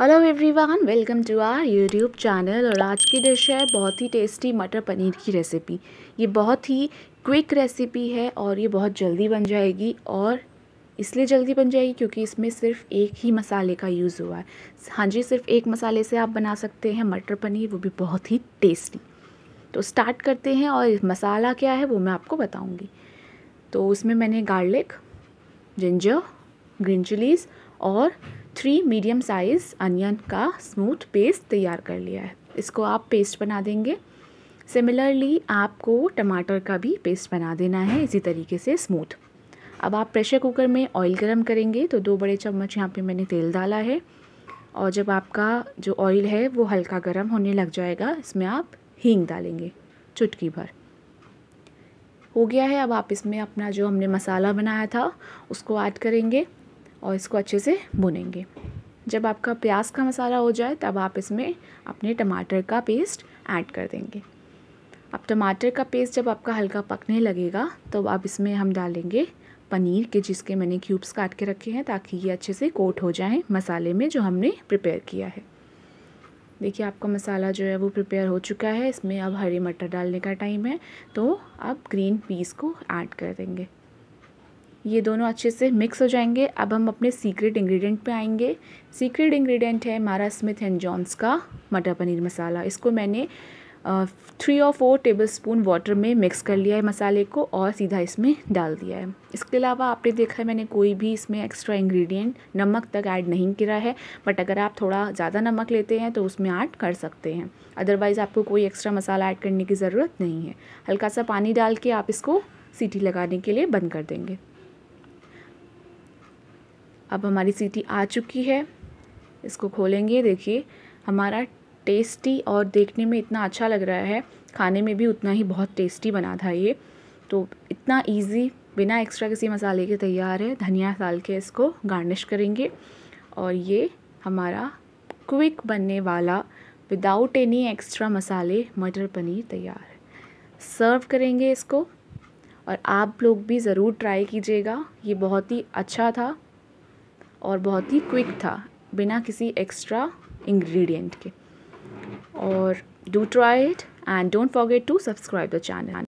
hello everyone welcome to our YouTube channel और आज की डिश है बहुत ही टेस्टी मटर पनीर की रेसिपी ये बहुत ही क्विक रेसिपी है और ये बहुत जल्दी बन जाएगी और इसलिए जल्दी बन जाएगी क्योंकि इसमें सिर्फ एक ही मसाले का यूज़ हुआ है हाँ जी सिर्फ एक मसाले से आप बना सकते हैं मटर पनीर वो भी बहुत ही टेस्टी तो स्टार्ट करते हैं और मसाला क्या है वो मैं आपको बताऊँगी तो उसमें मैंने गार्लिक जिंजर ग्रीन चिलीज़ और थ्री मीडियम साइज़ अनियन का स्मूथ पेस्ट तैयार कर लिया है इसको आप पेस्ट बना देंगे सिमिलरली आपको टमाटर का भी पेस्ट बना देना है इसी तरीके से स्मूथ अब आप प्रेशर कुकर में ऑयल गरम करेंगे तो दो बड़े चम्मच यहाँ पे मैंने तेल डाला है और जब आपका जो ऑयल है वो हल्का गर्म होने लग जाएगा इसमें आप हींग डालेंगे चुटकी भर हो गया है अब आप इसमें अपना जो हमने मसाला बनाया था उसको ऐड करेंगे और इसको अच्छे से भुनेंगे जब आपका प्याज का मसाला हो जाए तब आप इसमें अपने टमाटर का पेस्ट ऐड कर देंगे अब टमाटर का पेस्ट जब आपका हल्का पकने लगेगा तो अब इसमें हम डालेंगे पनीर के जिसके मैंने क्यूब्स काट के रखे हैं ताकि ये अच्छे से कोट हो जाएं मसाले में जो हमने प्रिपेयर किया है देखिए आपका मसाला जो है वो प्रिपेयर हो चुका है इसमें अब हरी मटर डालने का टाइम है तो अब ग्रीन पीस को ऐड कर देंगे ये दोनों अच्छे से मिक्स हो जाएंगे अब हम अपने सीक्रेट इंग्रेडिएंट पे आएंगे सीक्रेट इंग्रेडिएंट है हमारा स्मिथ एंड जॉन्स का मटर पनीर मसाला इसको मैंने थ्री और फोर टेबल स्पून वाटर में मिक्स कर लिया है मसाले को और सीधा इसमें डाल दिया है इसके अलावा आपने देखा है मैंने कोई भी इसमें एक्स्ट्रा इंग्रेडिएंट नमक तक ऐड नहीं किया है बट अगर आप थोड़ा ज़्यादा नमक लेते हैं तो उसमें ऐड कर सकते हैं अदरवाइज़ आपको कोई एक्स्ट्रा मसाला ऐड करने की ज़रूरत नहीं है हल्का सा पानी डाल के आप इसको सीटी लगाने के लिए बंद कर देंगे अब हमारी सीटी आ चुकी है इसको खोलेंगे देखिए हमारा टेस्टी और देखने में इतना अच्छा लग रहा है खाने में भी उतना ही बहुत टेस्टी बना था ये तो इतना इजी बिना एक्स्ट्रा किसी मसाले के तैयार है धनिया डाल के इसको गार्निश करेंगे और ये हमारा क्विक बनने वाला विदाउट एनी एक्स्ट्रा मसाले मटर पनीर तैयार है सर्व करेंगे इसको और आप लोग भी ज़रूर ट्राई कीजिएगा ये बहुत ही अच्छा था और बहुत ही क्विक था बिना किसी एक्स्ट्रा इंग्रेडिएंट के और do try it and don't forget to subscribe the channel